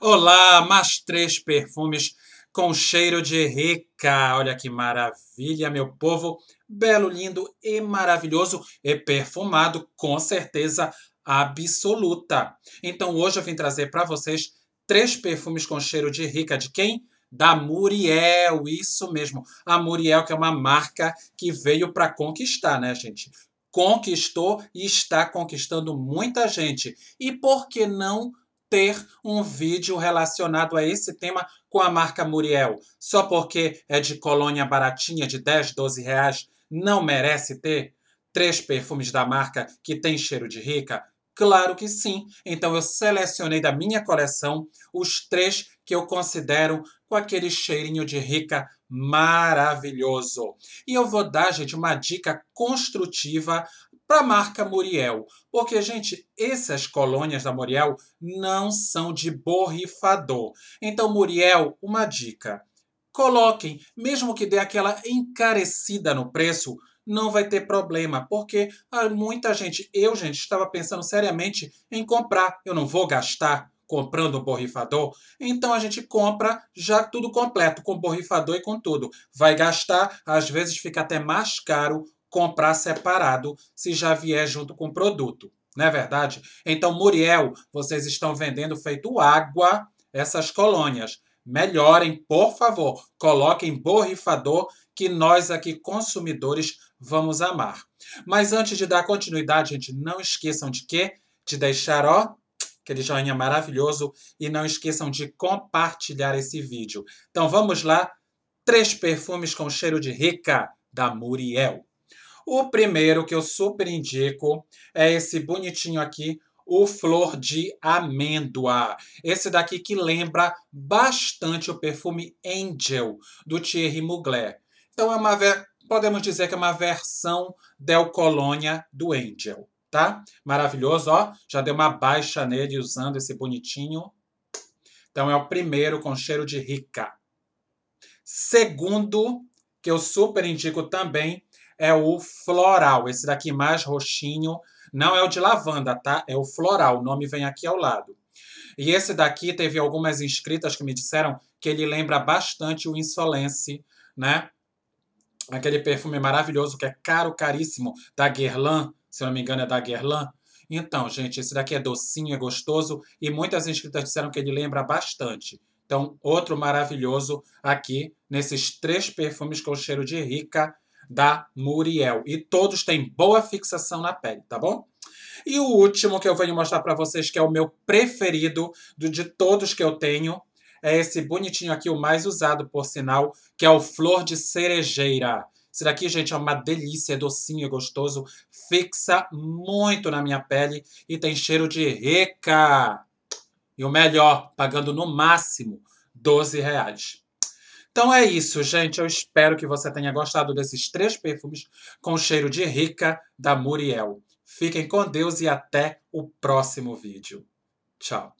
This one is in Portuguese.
Olá, mais três perfumes com cheiro de rica. Olha que maravilha, meu povo. Belo, lindo e maravilhoso e perfumado, com certeza absoluta. Então hoje eu vim trazer para vocês três perfumes com cheiro de rica. De quem? Da Muriel, isso mesmo. A Muriel, que é uma marca que veio para conquistar, né, gente? Conquistou e está conquistando muita gente. E por que não ter um vídeo relacionado a esse tema com a marca Muriel. Só porque é de colônia baratinha de 10, 12 reais, não merece ter três perfumes da marca que tem cheiro de rica? Claro que sim. Então eu selecionei da minha coleção os três que eu considero com aquele cheirinho de rica maravilhoso. E eu vou dar, gente, uma dica construtiva para a marca Muriel. Porque, gente, essas colônias da Muriel não são de borrifador. Então, Muriel, uma dica. Coloquem, mesmo que dê aquela encarecida no preço, não vai ter problema, porque ah, muita gente, eu, gente, estava pensando seriamente em comprar. Eu não vou gastar comprando o borrifador, então a gente compra já tudo completo, com borrifador e com tudo. Vai gastar, às vezes fica até mais caro comprar separado se já vier junto com o produto. Não é verdade? Então, Muriel, vocês estão vendendo feito água essas colônias. Melhorem, por favor. Coloquem borrifador que nós aqui consumidores vamos amar. Mas antes de dar continuidade, gente, não esqueçam de quê? De deixar, ó, aquele joinha maravilhoso e não esqueçam de compartilhar esse vídeo. Então vamos lá, três perfumes com cheiro de rica da Muriel. O primeiro que eu super indico é esse bonitinho aqui, o Flor de Amêndoa. Esse daqui que lembra bastante o perfume Angel, do Thierry Mugler. Então é uma podemos dizer que é uma versão Del Colônia do Angel, tá? Maravilhoso, ó. Já deu uma baixa nele usando esse bonitinho. Então é o primeiro com cheiro de rica. Segundo, que eu super indico também, é o floral. Esse daqui mais roxinho. Não é o de lavanda, tá? É o floral. O nome vem aqui ao lado. E esse daqui teve algumas inscritas que me disseram que ele lembra bastante o Insolence, né? Aquele perfume maravilhoso que é caro, caríssimo, da Guerlain, se não me engano é da Guerlain. Então, gente, esse daqui é docinho, é gostoso e muitas inscritas disseram que ele lembra bastante. Então, outro maravilhoso aqui nesses três perfumes com cheiro de rica da Muriel. E todos têm boa fixação na pele, tá bom? E o último que eu venho mostrar para vocês, que é o meu preferido de todos que eu tenho, é esse bonitinho aqui, o mais usado, por sinal, que é o Flor de Cerejeira. Esse daqui, gente, é uma delícia, é docinho, é gostoso, fixa muito na minha pele e tem cheiro de rica. E o melhor, pagando no máximo 12 reais. Então é isso, gente. Eu espero que você tenha gostado desses três perfumes com cheiro de rica da Muriel. Fiquem com Deus e até o próximo vídeo. Tchau.